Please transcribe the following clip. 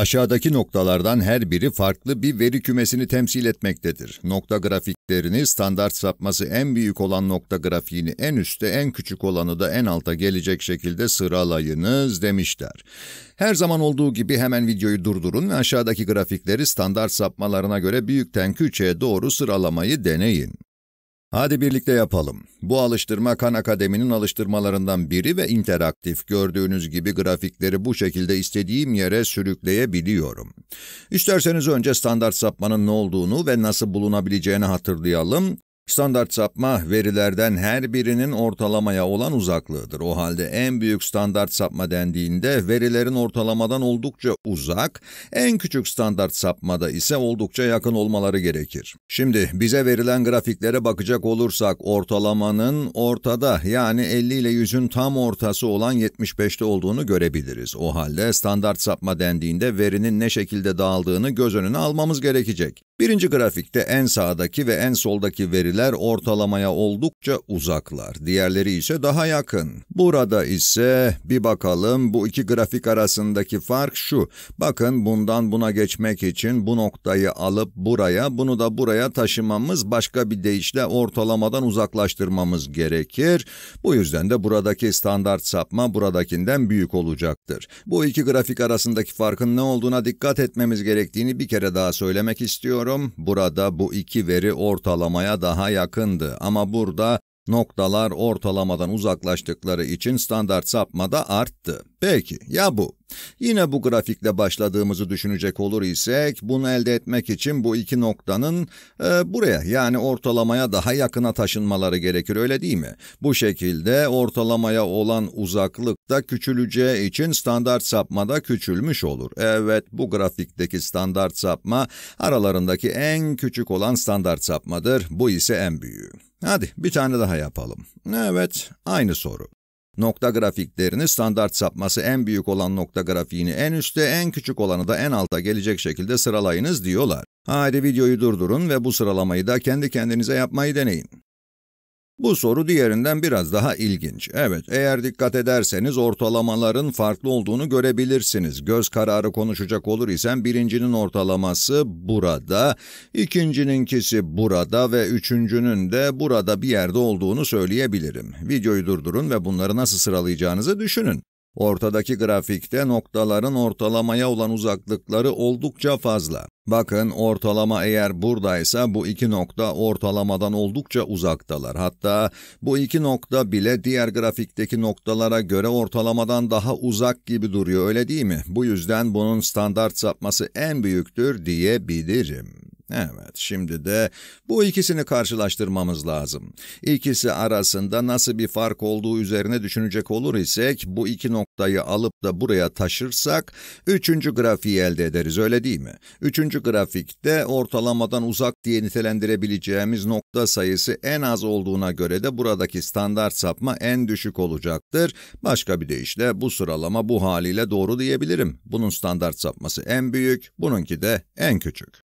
Aşağıdaki noktalardan her biri farklı bir veri kümesini temsil etmektedir. Nokta grafiklerini standart sapması en büyük olan nokta grafiğini en üste, en küçük olanı da en alta gelecek şekilde sıralayınız demişler. Her zaman olduğu gibi hemen videoyu durdurun ve aşağıdaki grafikleri standart sapmalarına göre büyükten küçüğe doğru sıralamayı deneyin. Hadi birlikte yapalım. Bu alıştırma Kan Akademi'nin alıştırmalarından biri ve interaktif. Gördüğünüz gibi grafikleri bu şekilde istediğim yere sürükleyebiliyorum. İsterseniz önce standart sapmanın ne olduğunu ve nasıl bulunabileceğini hatırlayalım. Standart sapma verilerden her birinin ortalamaya olan uzaklığıdır. O halde en büyük standart sapma dendiğinde verilerin ortalamadan oldukça uzak, en küçük standart sapmada ise oldukça yakın olmaları gerekir. Şimdi bize verilen grafiklere bakacak olursak ortalamanın ortada yani 50 ile 100'ün tam ortası olan 75'te olduğunu görebiliriz. O halde standart sapma dendiğinde verinin ne şekilde dağıldığını göz önüne almamız gerekecek. Birinci grafikte en sağdaki ve en soldaki veriler ortalamaya oldukça uzaklar, diğerleri ise daha yakın. Burada ise bir bakalım bu iki grafik arasındaki fark şu. Bakın bundan buna geçmek için bu noktayı alıp buraya, bunu da buraya taşımamız başka bir deyişle ortalamadan uzaklaştırmamız gerekir. Bu yüzden de buradaki standart sapma buradakinden büyük olacaktır. Bu iki grafik arasındaki farkın ne olduğuna dikkat etmemiz gerektiğini bir kere daha söylemek istiyorum düşünüyorum. Burada bu iki veri ortalamaya daha yakındı ama burada noktalar ortalamadan uzaklaştıkları için standart sapma da arttı. Peki ya bu? Yine bu grafikle başladığımızı düşünecek olur isek, bunu elde etmek için bu iki noktanın e, buraya yani ortalamaya daha yakına taşınmaları gerekir öyle değil mi? Bu şekilde ortalamaya olan uzaklık da küçüleceği için standart sapma da küçülmüş olur. Evet bu grafikteki standart sapma aralarındaki en küçük olan standart sapmadır. Bu ise en büyüğü. Hadi bir tane daha yapalım. Evet, aynı soru. Nokta grafiklerini standart sapması en büyük olan nokta grafiğini en üste, en küçük olanı da en alta gelecek şekilde sıralayınız diyorlar. Haydi videoyu durdurun ve bu sıralamayı da kendi kendinize yapmayı deneyin. Bu soru diğerinden biraz daha ilginç. Evet, eğer dikkat ederseniz ortalamaların farklı olduğunu görebilirsiniz. Göz kararı konuşacak olur isem birincinin ortalaması burada, ikincininkisi burada ve üçüncünün de burada bir yerde olduğunu söyleyebilirim. Videoyu durdurun ve bunları nasıl sıralayacağınızı düşünün. Ortadaki grafikte noktaların ortalamaya olan uzaklıkları oldukça fazla. Bakın ortalama eğer buradaysa bu iki nokta ortalamadan oldukça uzaktalar. Hatta bu iki nokta bile diğer grafikteki noktalara göre ortalamadan daha uzak gibi duruyor öyle değil mi? Bu yüzden bunun standart sapması en büyüktür diyebilirim. Evet, şimdi de bu ikisini karşılaştırmamız lazım. İkisi arasında nasıl bir fark olduğu üzerine düşünecek olur isek, bu iki noktayı alıp da buraya taşırsak, üçüncü grafiği elde ederiz, öyle değil mi? Üçüncü grafikte ortalamadan uzak diye nitelendirebileceğimiz nokta sayısı en az olduğuna göre de buradaki standart sapma en düşük olacaktır. Başka bir deyişle bu sıralama bu haliyle doğru diyebilirim. Bunun standart sapması en büyük, bununki de en küçük.